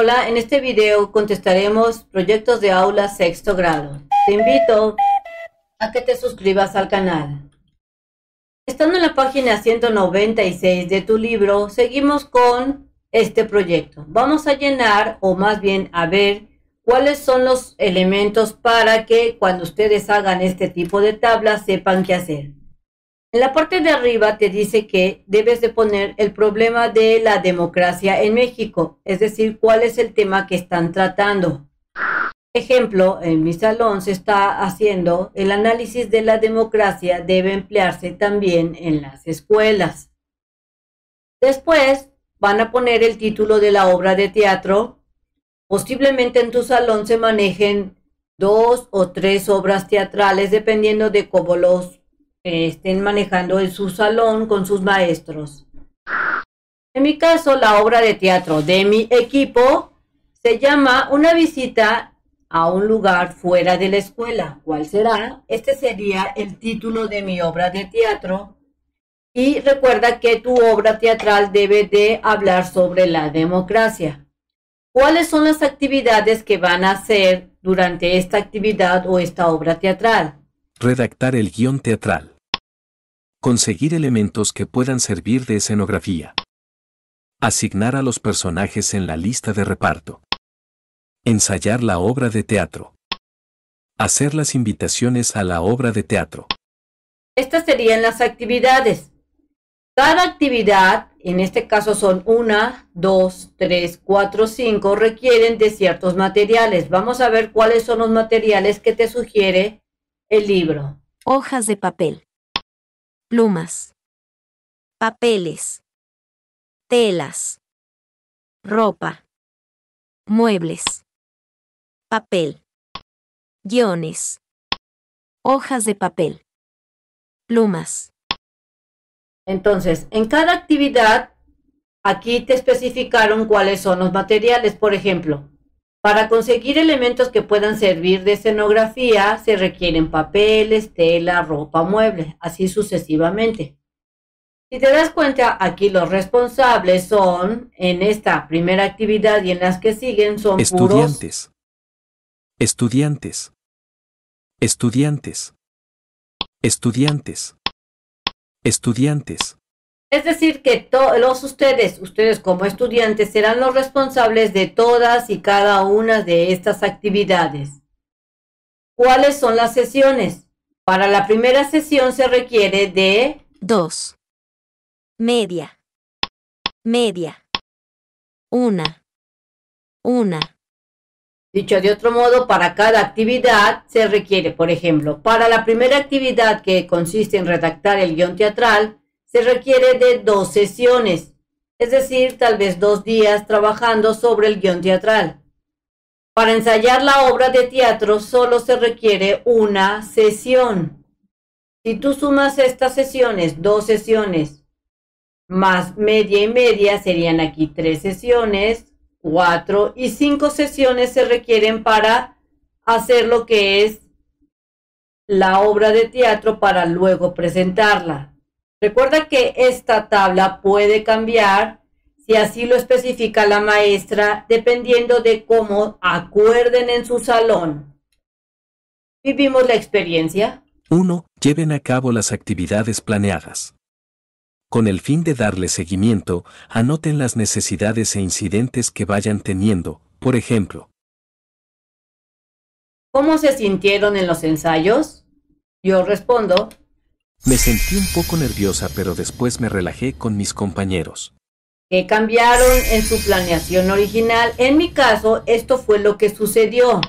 Hola, en este video contestaremos proyectos de aula sexto grado. Te invito a que te suscribas al canal. Estando en la página 196 de tu libro, seguimos con este proyecto. Vamos a llenar, o más bien a ver, cuáles son los elementos para que cuando ustedes hagan este tipo de tablas sepan qué hacer. En la parte de arriba te dice que debes de poner el problema de la democracia en México, es decir, cuál es el tema que están tratando. Ejemplo, en mi salón se está haciendo el análisis de la democracia debe emplearse también en las escuelas. Después van a poner el título de la obra de teatro. Posiblemente en tu salón se manejen dos o tres obras teatrales dependiendo de cómo los estén manejando en su salón con sus maestros. En mi caso, la obra de teatro de mi equipo se llama Una visita a un lugar fuera de la escuela. ¿Cuál será? Este sería el título de mi obra de teatro. Y recuerda que tu obra teatral debe de hablar sobre la democracia. ¿Cuáles son las actividades que van a hacer durante esta actividad o esta obra teatral? Redactar el guión teatral. Conseguir elementos que puedan servir de escenografía. Asignar a los personajes en la lista de reparto. Ensayar la obra de teatro. Hacer las invitaciones a la obra de teatro. Estas serían las actividades. Cada actividad, en este caso son una, dos, tres, cuatro, cinco, requieren de ciertos materiales. Vamos a ver cuáles son los materiales que te sugiere el libro. Hojas de papel plumas, papeles, telas, ropa, muebles, papel, guiones, hojas de papel, plumas. Entonces, en cada actividad, aquí te especificaron cuáles son los materiales, por ejemplo. Para conseguir elementos que puedan servir de escenografía se requieren papeles, tela, ropa, muebles, así sucesivamente. Si te das cuenta, aquí los responsables son, en esta primera actividad y en las que siguen, son estudiantes. estudiantes. Estudiantes. Estudiantes. Estudiantes. Es decir, que todos ustedes, ustedes como estudiantes, serán los responsables de todas y cada una de estas actividades. ¿Cuáles son las sesiones? Para la primera sesión se requiere de... Dos. Media. Media. Una. Una. Dicho de otro modo, para cada actividad se requiere, por ejemplo, para la primera actividad que consiste en redactar el guión teatral, requiere de dos sesiones, es decir, tal vez dos días trabajando sobre el guión teatral. Para ensayar la obra de teatro solo se requiere una sesión. Si tú sumas estas sesiones, dos sesiones, más media y media serían aquí tres sesiones, cuatro y cinco sesiones se requieren para hacer lo que es la obra de teatro para luego presentarla. Recuerda que esta tabla puede cambiar si así lo especifica la maestra, dependiendo de cómo acuerden en su salón. Vivimos la experiencia. 1. Lleven a cabo las actividades planeadas. Con el fin de darle seguimiento, anoten las necesidades e incidentes que vayan teniendo, por ejemplo. ¿Cómo se sintieron en los ensayos? Yo respondo, me sentí un poco nerviosa, pero después me relajé con mis compañeros. ¿Qué cambiaron en su planeación original. En mi caso, esto fue lo que sucedió.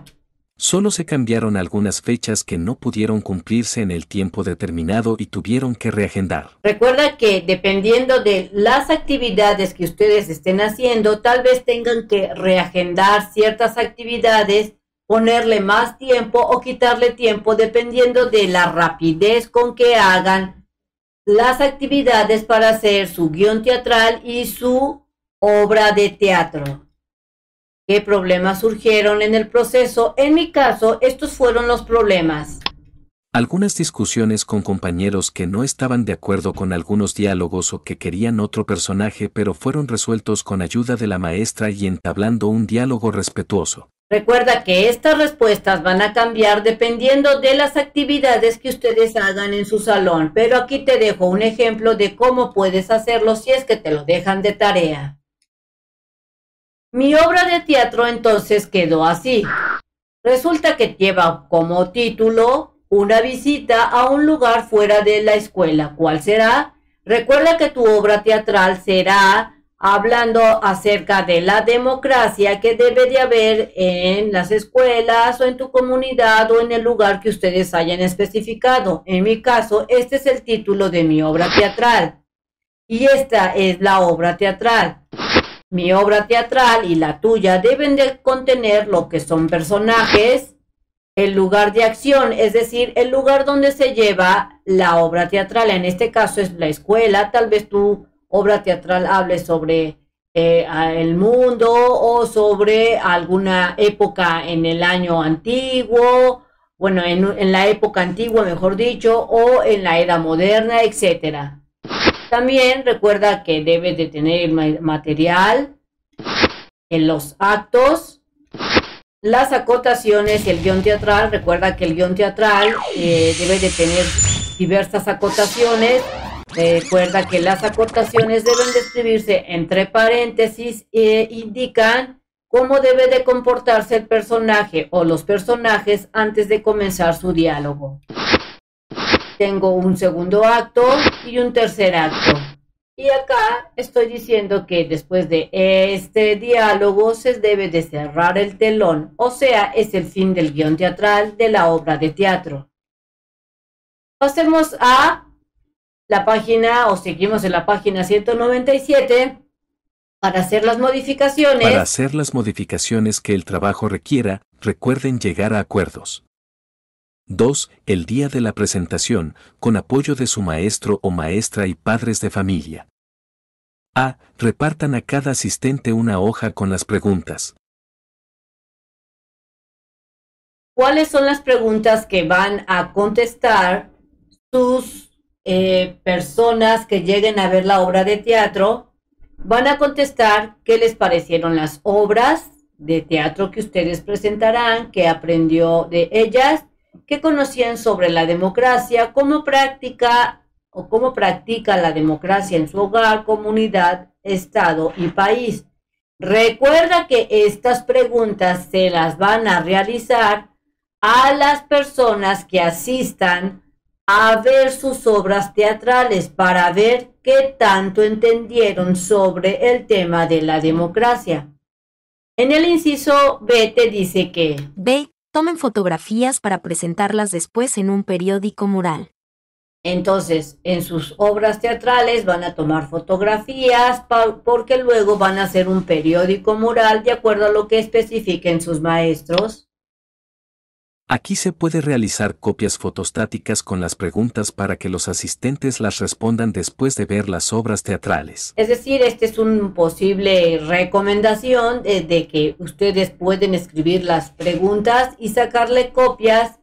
Solo se cambiaron algunas fechas que no pudieron cumplirse en el tiempo determinado y tuvieron que reagendar. Recuerda que dependiendo de las actividades que ustedes estén haciendo, tal vez tengan que reagendar ciertas actividades ponerle más tiempo o quitarle tiempo dependiendo de la rapidez con que hagan las actividades para hacer su guión teatral y su obra de teatro. ¿Qué problemas surgieron en el proceso? En mi caso, estos fueron los problemas. Algunas discusiones con compañeros que no estaban de acuerdo con algunos diálogos o que querían otro personaje pero fueron resueltos con ayuda de la maestra y entablando un diálogo respetuoso. Recuerda que estas respuestas van a cambiar dependiendo de las actividades que ustedes hagan en su salón, pero aquí te dejo un ejemplo de cómo puedes hacerlo si es que te lo dejan de tarea. Mi obra de teatro entonces quedó así. Resulta que lleva como título una visita a un lugar fuera de la escuela. ¿Cuál será? Recuerda que tu obra teatral será hablando acerca de la democracia que debe de haber en las escuelas o en tu comunidad o en el lugar que ustedes hayan especificado. En mi caso, este es el título de mi obra teatral. Y esta es la obra teatral. Mi obra teatral y la tuya deben de contener lo que son personajes, el lugar de acción, es decir, el lugar donde se lleva la obra teatral. En este caso es la escuela, tal vez tú obra teatral hable sobre eh, el mundo o sobre alguna época en el año antiguo, bueno, en, en la época antigua, mejor dicho, o en la era moderna, etcétera. También recuerda que debe de tener material en los actos, las acotaciones y el guión teatral. Recuerda que el guión teatral eh, debe de tener diversas acotaciones Recuerda que las acortaciones deben describirse entre paréntesis e indican cómo debe de comportarse el personaje o los personajes antes de comenzar su diálogo. Tengo un segundo acto y un tercer acto. Y acá estoy diciendo que después de este diálogo se debe de cerrar el telón, o sea, es el fin del guión teatral de la obra de teatro. Pasemos a la página o seguimos en la página 197 para hacer las modificaciones. Para hacer las modificaciones que el trabajo requiera, recuerden llegar a acuerdos. 2. El día de la presentación, con apoyo de su maestro o maestra y padres de familia. A. Repartan a cada asistente una hoja con las preguntas. ¿Cuáles son las preguntas que van a contestar sus eh, personas que lleguen a ver la obra de teatro van a contestar qué les parecieron las obras de teatro que ustedes presentarán, qué aprendió de ellas, qué conocían sobre la democracia, cómo práctica o cómo practica la democracia en su hogar, comunidad, estado y país. Recuerda que estas preguntas se las van a realizar a las personas que asistan a ver sus obras teatrales para ver qué tanto entendieron sobre el tema de la democracia. En el inciso B te dice que B. Tomen fotografías para presentarlas después en un periódico mural. Entonces, en sus obras teatrales van a tomar fotografías porque luego van a hacer un periódico mural de acuerdo a lo que especifiquen sus maestros. Aquí se puede realizar copias fotostáticas con las preguntas para que los asistentes las respondan después de ver las obras teatrales. Es decir, esta es una posible recomendación eh, de, que ustedes pueden escribir las preguntas y sacarle copias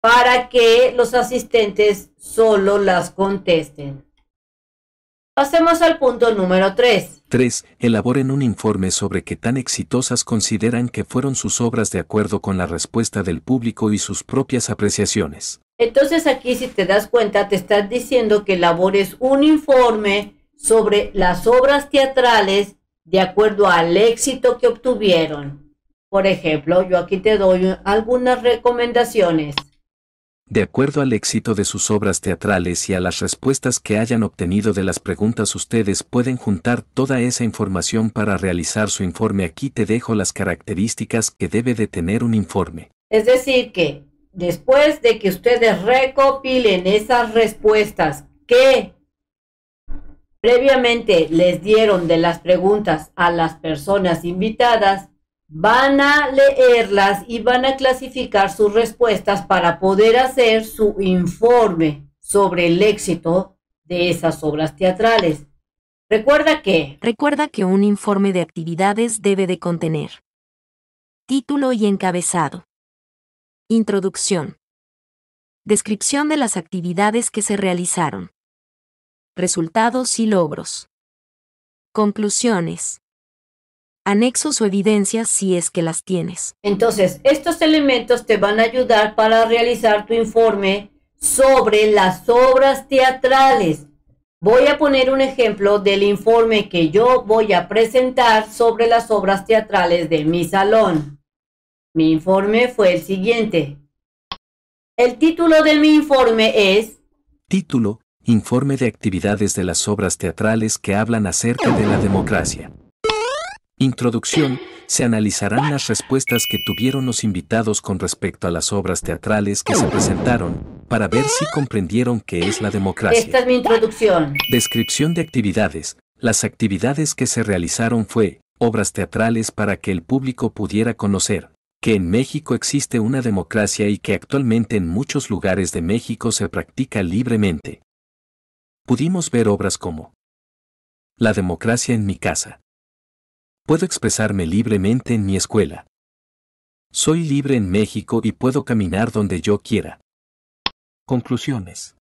para que los asistentes solo las contesten. Pasemos al punto número 3. 3. Elaboren un informe sobre qué tan exitosas consideran que fueron sus obras de acuerdo con la respuesta del público y sus propias apreciaciones. Entonces aquí si te das cuenta te estás diciendo que elabores un informe sobre las obras teatrales de acuerdo al éxito que obtuvieron. Por ejemplo, yo aquí te doy algunas recomendaciones de acuerdo al éxito de sus obras teatrales y a las respuestas que hayan obtenido de las preguntas ustedes pueden juntar toda esa información para realizar su informe. Aquí te dejo las características que debe de tener un informe. Es decir, que después de que ustedes recopilen esas respuestas que previamente les dieron de las preguntas a las personas invitadas, van a leerlas y van a clasificar sus respuestas para poder hacer su informe sobre el éxito de esas obras teatrales. Recuerda que... Recuerda que un informe de actividades debe de contener título y encabezado. Introducción. Descripción de las actividades que se realizaron. Resultados y logros. Conclusiones anexos o evidencias si es que las tienes. Entonces, estos elementos te van a ayudar para realizar tu informe sobre las obras teatrales. Voy a poner un ejemplo del informe que yo voy a presentar sobre las obras teatrales de mi salón. Mi informe fue el siguiente. El título de mi informe es... Título, Informe de actividades de las obras teatrales que hablan acerca de la democracia. Introducción, se analizarán las respuestas que tuvieron los invitados con respecto a las obras teatrales que se presentaron, para ver si comprendieron qué es la democracia. Esta es mi introducción. Descripción de actividades. Las actividades que se realizaron fue, obras teatrales para que el público pudiera conocer, que en México existe una democracia y que actualmente en muchos lugares de México se practica libremente. Pudimos ver obras como La democracia en mi casa, Puedo expresarme libremente en mi escuela. Soy libre en México y puedo caminar donde yo quiera. Conclusiones.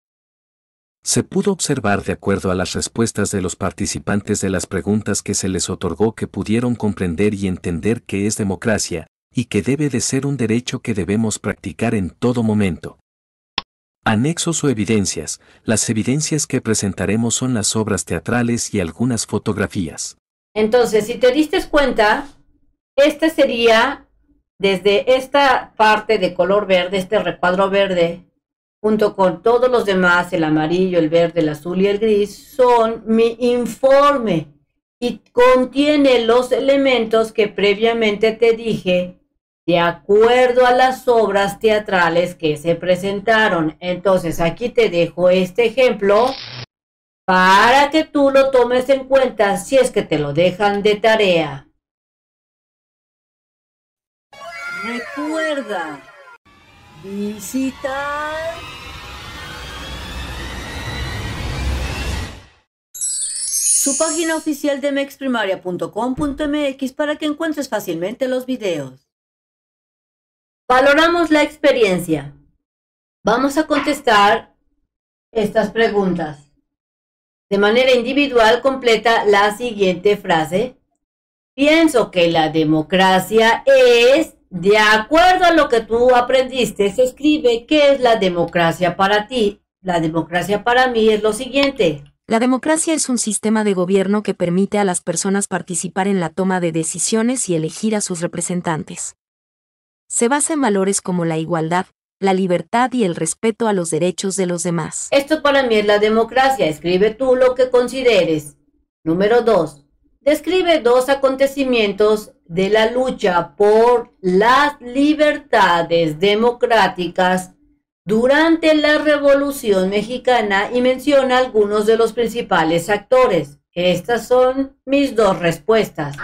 Se pudo observar de acuerdo a las respuestas de los participantes de las preguntas que se les otorgó que pudieron comprender y entender que es democracia, y que debe de ser un derecho que debemos practicar en todo momento. Anexos o evidencias, las evidencias que presentaremos son las obras teatrales y algunas fotografías. Entonces, si te diste cuenta, este sería desde esta parte de color verde, este recuadro verde, junto con todos los demás, el amarillo, el verde, el azul y el gris, son mi informe y contiene los elementos que previamente te dije de acuerdo a las obras teatrales que se presentaron. Entonces, aquí te dejo este ejemplo para que tú lo tomes en cuenta si es que te lo dejan de tarea. Recuerda visitar su página oficial de mexprimaria.com.mx para que encuentres fácilmente los videos. Valoramos la experiencia. Vamos a contestar estas preguntas de manera individual completa la siguiente frase. Pienso que la democracia es, de acuerdo a lo que tú aprendiste, se escribe qué es la democracia para ti. La democracia para mí es lo siguiente. La democracia es un sistema de gobierno que permite a las personas participar en la toma de decisiones y elegir a sus representantes. Se basa en valores como la igualdad, la libertad y el respeto a los derechos de los demás. Esto para mí es la democracia. Escribe tú lo que consideres. Número 2. Describe dos acontecimientos de la lucha por las libertades democráticas durante la Revolución Mexicana y menciona algunos de los principales actores. Estas son mis dos respuestas.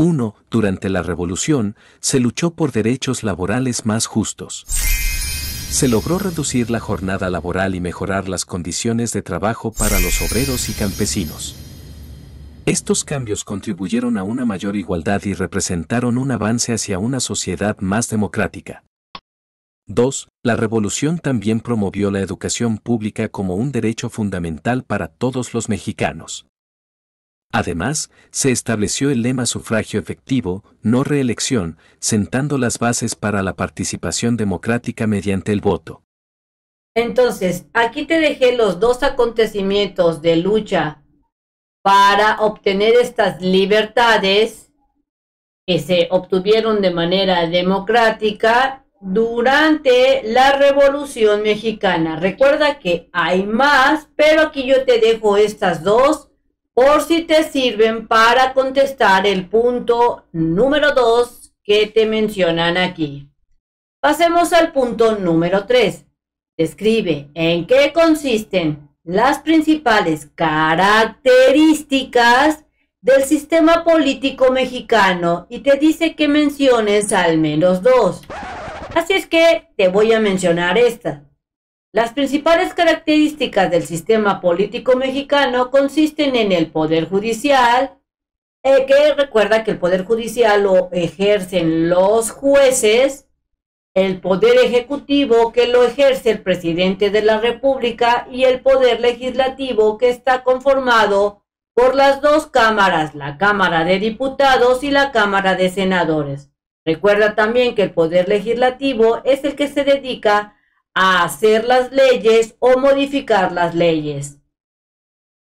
1. Durante la revolución, se luchó por derechos laborales más justos. Se logró reducir la jornada laboral y mejorar las condiciones de trabajo para los obreros y campesinos. Estos cambios contribuyeron a una mayor igualdad y representaron un avance hacia una sociedad más democrática. 2. La revolución también promovió la educación pública como un derecho fundamental para todos los mexicanos. Además, se estableció el lema sufragio efectivo, no reelección, sentando las bases para la participación democrática mediante el voto. Entonces, aquí te dejé los dos acontecimientos de lucha para obtener estas libertades que se obtuvieron de manera democrática durante la Revolución Mexicana. Recuerda que hay más, pero aquí yo te dejo estas dos por si te sirven para contestar el punto número 2 que te mencionan aquí. Pasemos al punto número 3. Describe en qué consisten las principales características del sistema político mexicano y te dice que menciones al menos dos. Así es que te voy a mencionar esta. Las principales características del sistema político mexicano consisten en el Poder Judicial, eh, que recuerda que el Poder Judicial lo ejercen los jueces, el Poder Ejecutivo, que lo ejerce el Presidente de la República, y el Poder Legislativo, que está conformado por las dos cámaras, la Cámara de Diputados y la Cámara de Senadores. Recuerda también que el Poder Legislativo es el que se dedica a hacer las leyes o modificar las leyes.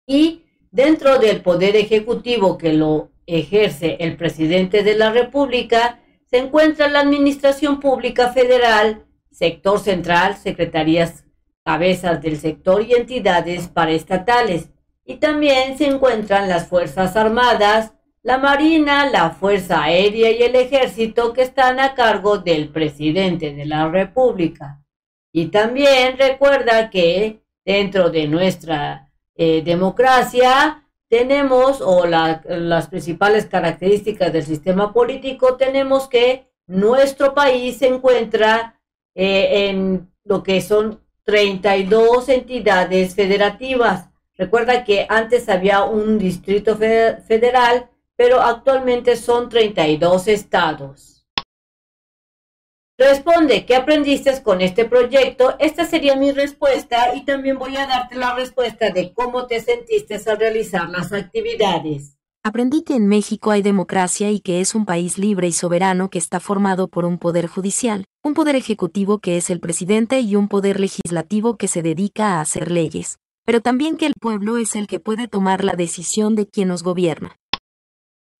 Y dentro del poder ejecutivo que lo ejerce el presidente de la República, se encuentra la Administración Pública Federal, sector central, secretarías cabezas del sector y entidades paraestatales. Y también se encuentran las Fuerzas Armadas, la Marina, la Fuerza Aérea y el Ejército que están a cargo del presidente de la República. Y también recuerda que dentro de nuestra eh, democracia tenemos, o las principales características del sistema político, tenemos que nuestro país se encuentra eh, en lo que son 32 entidades federativas. Recuerda que antes había un distrito federal, pero actualmente son 32 estados. Responde, ¿qué aprendiste con este proyecto? Esta sería mi respuesta y también voy a darte la respuesta de cómo te sentiste al realizar las actividades. Aprendí que en México hay democracia y que es un país libre y soberano que está formado por un poder judicial, un poder ejecutivo que es el presidente y un poder legislativo que se dedica a hacer leyes, pero también que el pueblo es el que puede tomar la decisión de quién nos gobierna.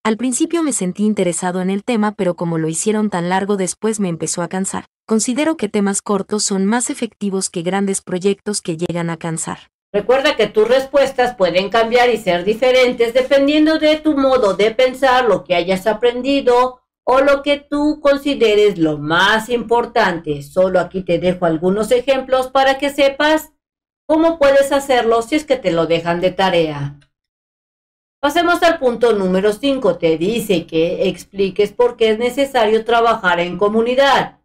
Al principio me sentí interesado en el tema, pero como lo hicieron tan largo después me empezó a cansar. Considero que temas cortos son más efectivos que grandes proyectos que llegan a cansar. Recuerda que tus respuestas pueden cambiar y ser diferentes dependiendo de tu modo de pensar, lo que hayas aprendido o lo que tú consideres lo más importante. Solo aquí te dejo algunos ejemplos para que sepas cómo puedes hacerlo si es que te lo dejan de tarea. Pasemos al punto número 5. Te dice que expliques por qué es necesario trabajar en comunidad.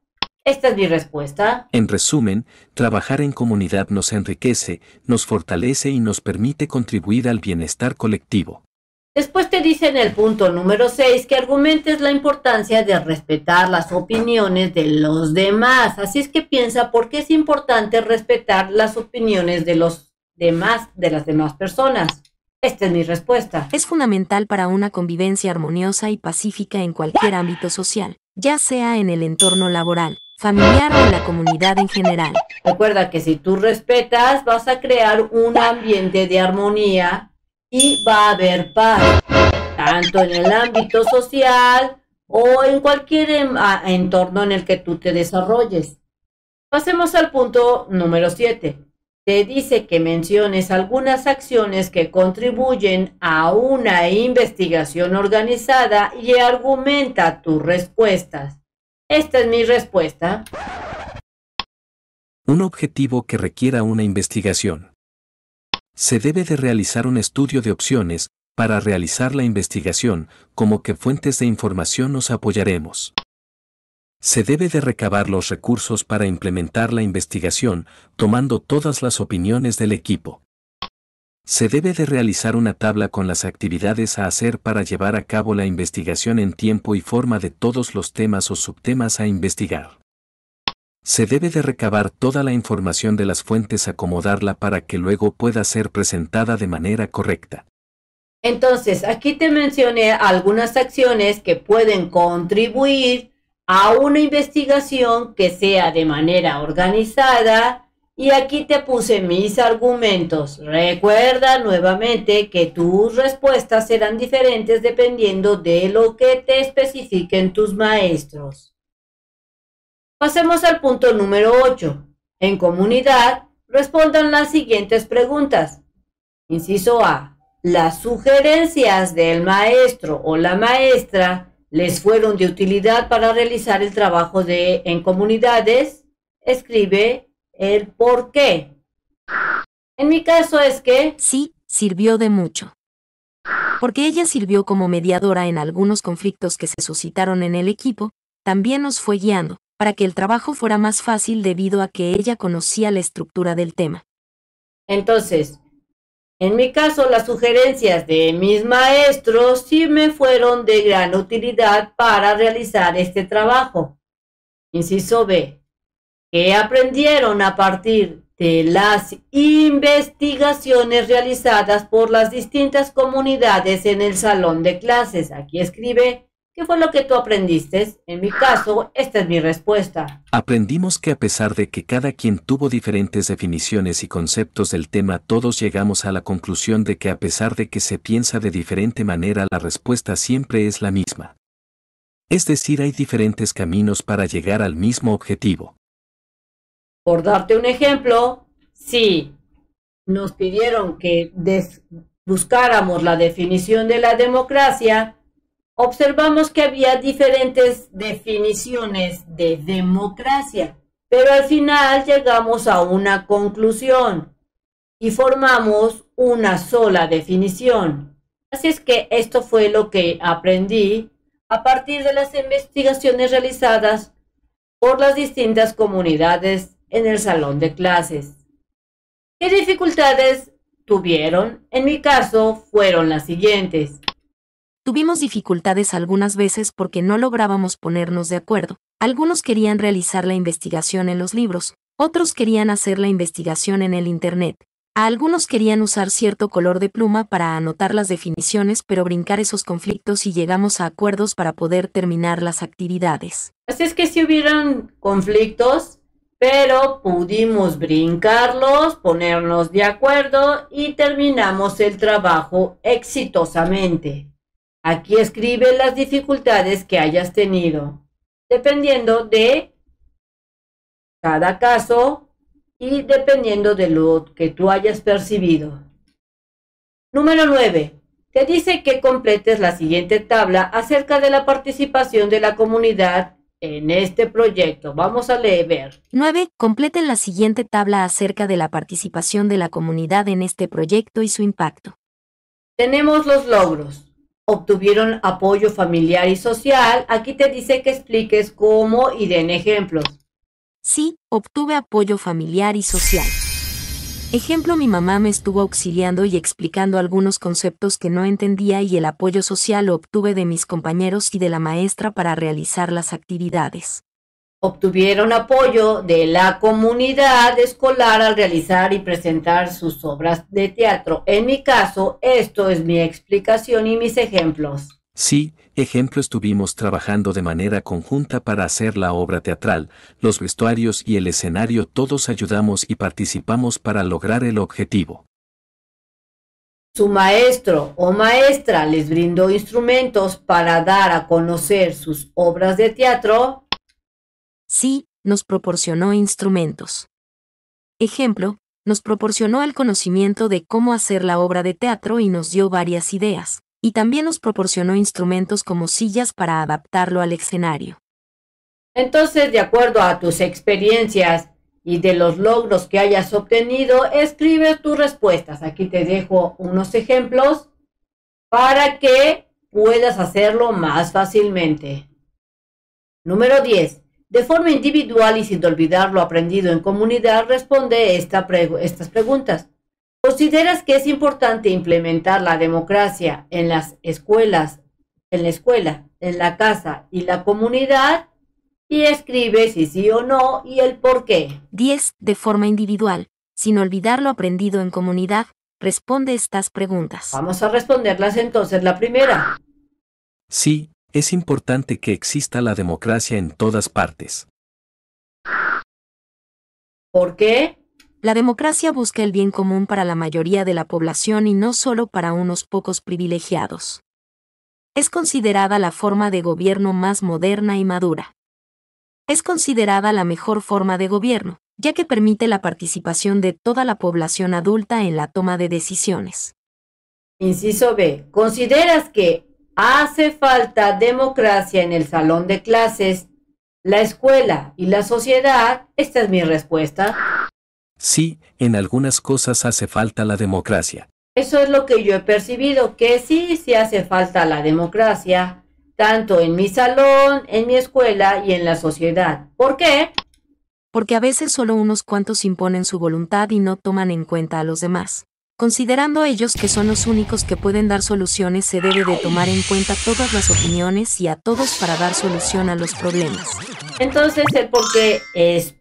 Esta es mi respuesta. En resumen, trabajar en comunidad nos enriquece, nos fortalece y nos permite contribuir al bienestar colectivo. Después te dice en el punto número 6 que argumentes la importancia de respetar las opiniones de los demás. Así es que piensa por qué es importante respetar las opiniones de los demás, de las demás personas. Esta es mi respuesta. Es fundamental para una convivencia armoniosa y pacífica en cualquier ámbito social, ya sea en el entorno laboral, familiar o en la comunidad en general. Recuerda que si tú respetas, vas a crear un ambiente de armonía y va a haber paz, tanto en el ámbito social o en cualquier em, entorno en el que tú te desarrolles. Pasemos al punto número 7 te dice que menciones algunas acciones que contribuyen a una investigación organizada y argumenta tus respuestas. Esta es mi respuesta. Un objetivo que requiera una investigación. Se debe de realizar un estudio de opciones para realizar la investigación, como que fuentes de información nos apoyaremos. Se debe de recabar los recursos para implementar la investigación, tomando todas las opiniones del equipo. Se debe de realizar una tabla con las actividades a hacer para llevar a cabo la investigación en tiempo y forma de todos los temas o subtemas a investigar. Se debe de recabar toda la información de las fuentes, acomodarla para que luego pueda ser presentada de manera correcta. Entonces, aquí te mencioné algunas acciones que pueden contribuir a una investigación que sea de manera organizada y aquí te puse mis argumentos. Recuerda nuevamente que tus respuestas serán diferentes dependiendo de lo que te especifiquen tus maestros. Pasemos al punto número 8. En comunidad, respondan las siguientes preguntas. Inciso A. Las sugerencias del maestro o la maestra les fueron de utilidad para realizar el trabajo de, en comunidades, escribe el por qué. En mi caso es que... Sí, sirvió de mucho. Porque ella sirvió como mediadora en algunos conflictos que se suscitaron en el equipo, también nos fue guiando, para que el trabajo fuera más fácil debido a que ella conocía la estructura del tema. Entonces, en mi caso, las sugerencias de mis maestros sí me fueron de gran utilidad para realizar este trabajo. Inciso B. ¿Qué aprendieron a partir de las investigaciones realizadas por las distintas comunidades en el salón de clases? Aquí escribe ¿Qué fue lo que tú aprendiste? En mi caso, esta es mi respuesta. Aprendimos que a pesar de que cada quien tuvo diferentes definiciones y conceptos del tema, todos llegamos a la conclusión de que a pesar de que se piensa de diferente manera, la respuesta siempre es la misma. Es decir, hay diferentes caminos para llegar al mismo objetivo. Por darte un ejemplo, si nos pidieron que buscáramos la definición de la democracia, observamos que había diferentes definiciones de democracia, pero al final llegamos a una conclusión y formamos una sola definición. Así es que esto fue lo que aprendí a partir de las investigaciones realizadas por las distintas comunidades en el salón de clases. ¿Qué dificultades tuvieron? En mi caso fueron las siguientes. Tuvimos dificultades algunas veces porque no lográbamos ponernos de acuerdo. Algunos querían realizar la investigación en los libros, otros querían hacer la investigación en el Internet. A algunos querían usar cierto color de pluma para anotar las definiciones, pero brincar esos conflictos y llegamos a acuerdos para poder terminar las actividades. Así es que si hubieron conflictos, pero pudimos brincarlos, ponernos de acuerdo y terminamos el trabajo exitosamente. Aquí escribe las dificultades que hayas tenido, dependiendo de cada caso y dependiendo de lo que tú hayas percibido. Número 9. Te dice que completes la siguiente tabla acerca de la participación de la comunidad en este proyecto. Vamos a leer. 9. Complete la siguiente tabla acerca de la participación de la comunidad en este proyecto y su impacto. Tenemos los logros obtuvieron apoyo familiar y social. Aquí te dice que expliques cómo y den ejemplos. Sí, obtuve apoyo familiar y social. Ejemplo, mi mamá me estuvo auxiliando y explicando algunos conceptos que no entendía y el apoyo social lo obtuve de mis compañeros y de la maestra para realizar las actividades obtuvieron apoyo de la comunidad escolar al realizar y presentar sus obras de teatro. En mi caso, esto es mi explicación y mis ejemplos. Sí, ejemplo estuvimos trabajando de manera conjunta para hacer la obra teatral, los vestuarios y el escenario todos ayudamos y participamos para lograr el objetivo. Su maestro o maestra les brindó instrumentos para dar a conocer sus obras de teatro. Sí, nos proporcionó instrumentos. Ejemplo, nos proporcionó el conocimiento de cómo hacer la obra de teatro y nos dio varias ideas, y también nos proporcionó instrumentos como sillas para adaptarlo al escenario. Entonces, de acuerdo a tus experiencias y de los logros que hayas obtenido, escribe tus respuestas. Aquí te dejo unos ejemplos para que puedas hacerlo más fácilmente. Número 10. De forma individual y sin olvidar lo aprendido en comunidad, responde estas preguntas. ¿Consideras que es importante implementar la democracia en las escuelas, en la escuela, en la casa y la comunidad? Y escribe si sí o no y el por qué. 10. De forma individual, sin olvidar lo aprendido en comunidad, responde estas preguntas. Vamos a responderlas entonces. La primera. Sí, es importante que exista la democracia en todas partes. ¿Por qué? La democracia busca el bien común para la mayoría de la población y no solo para unos pocos privilegiados. Es considerada la forma de gobierno más moderna y madura. Es considerada la mejor forma de gobierno, ya que permite la participación de toda la población adulta en la toma de decisiones. Inciso B. ¿Consideras que Hace falta democracia en el salón de clases, la escuela y la sociedad. Esta es mi respuesta. Sí, en algunas cosas hace falta la democracia. Eso es lo que yo he percibido, que sí, sí hace falta la democracia, tanto en mi salón, en mi escuela y en la sociedad. ¿Por qué? Porque a veces solo unos cuantos imponen su voluntad y no toman en cuenta a los demás. Considerando ellos que son los únicos que pueden dar soluciones, se debe de tomar en cuenta todas las opiniones y a todos para dar solución a los problemas. Entonces, el qué es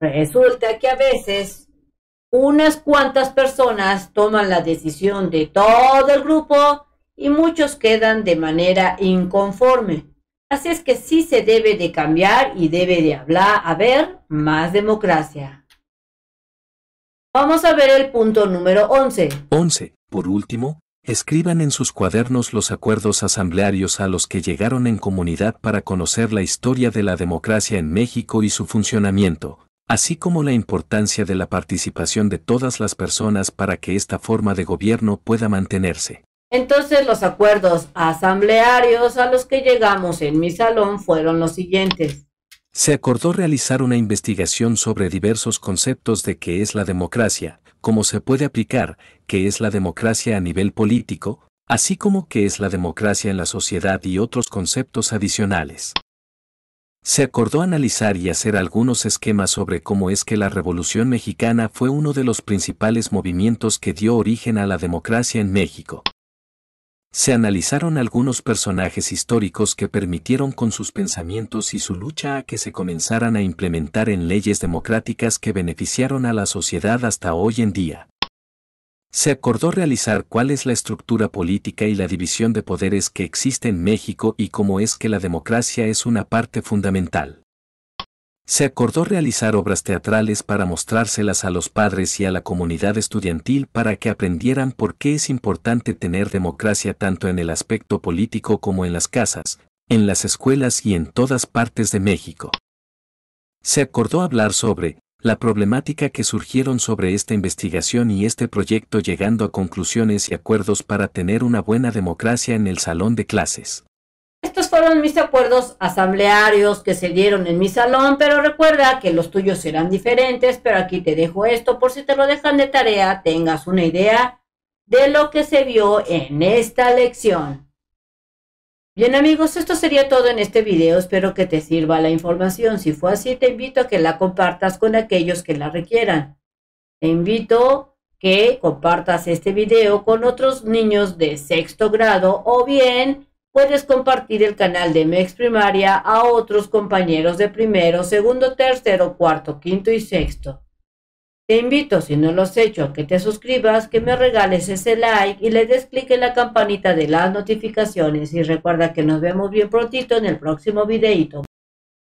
resulta que a veces unas cuantas personas toman la decisión de todo el grupo y muchos quedan de manera inconforme. Así es que sí se debe de cambiar y debe de hablar, a ver más democracia. Vamos a ver el punto número 11. 11. Por último, escriban en sus cuadernos los acuerdos asamblearios a los que llegaron en comunidad para conocer la historia de la democracia en México y su funcionamiento, así como la importancia de la participación de todas las personas para que esta forma de gobierno pueda mantenerse. Entonces los acuerdos asamblearios a los que llegamos en mi salón fueron los siguientes. Se acordó realizar una investigación sobre diversos conceptos de qué es la democracia, cómo se puede aplicar, qué es la democracia a nivel político, así como qué es la democracia en la sociedad y otros conceptos adicionales. Se acordó analizar y hacer algunos esquemas sobre cómo es que la Revolución Mexicana fue uno de los principales movimientos que dio origen a la democracia en México. Se analizaron algunos personajes históricos que permitieron con sus pensamientos y su lucha a que se comenzaran a implementar en leyes democráticas que beneficiaron a la sociedad hasta hoy en día. Se acordó realizar cuál es la estructura política y la división de poderes que existe en México y cómo es que la democracia es una parte fundamental. Se acordó realizar obras teatrales para mostrárselas a los padres y a la comunidad estudiantil para que aprendieran por qué es importante tener democracia tanto en el aspecto político como en las casas, en las escuelas y en todas partes de México. Se acordó hablar sobre la problemática que surgieron sobre esta investigación y este proyecto llegando a conclusiones y acuerdos para tener una buena democracia en el salón de clases. Estos fueron mis acuerdos asamblearios que se dieron en mi salón, pero recuerda que los tuyos serán diferentes, pero aquí te dejo esto por si te lo dejan de tarea, tengas una idea de lo que se vio en esta lección. Bien amigos, esto sería todo en este video, espero que te sirva la información, si fue así te invito a que la compartas con aquellos que la requieran. Te invito que compartas este video con otros niños de sexto grado o bien puedes compartir el canal de MEX Primaria a otros compañeros de primero, segundo, tercero, cuarto, quinto y sexto. Te invito, si no lo has hecho, a que te suscribas, que me regales ese like y le des clic en la campanita de las notificaciones y recuerda que nos vemos bien prontito en el próximo videito.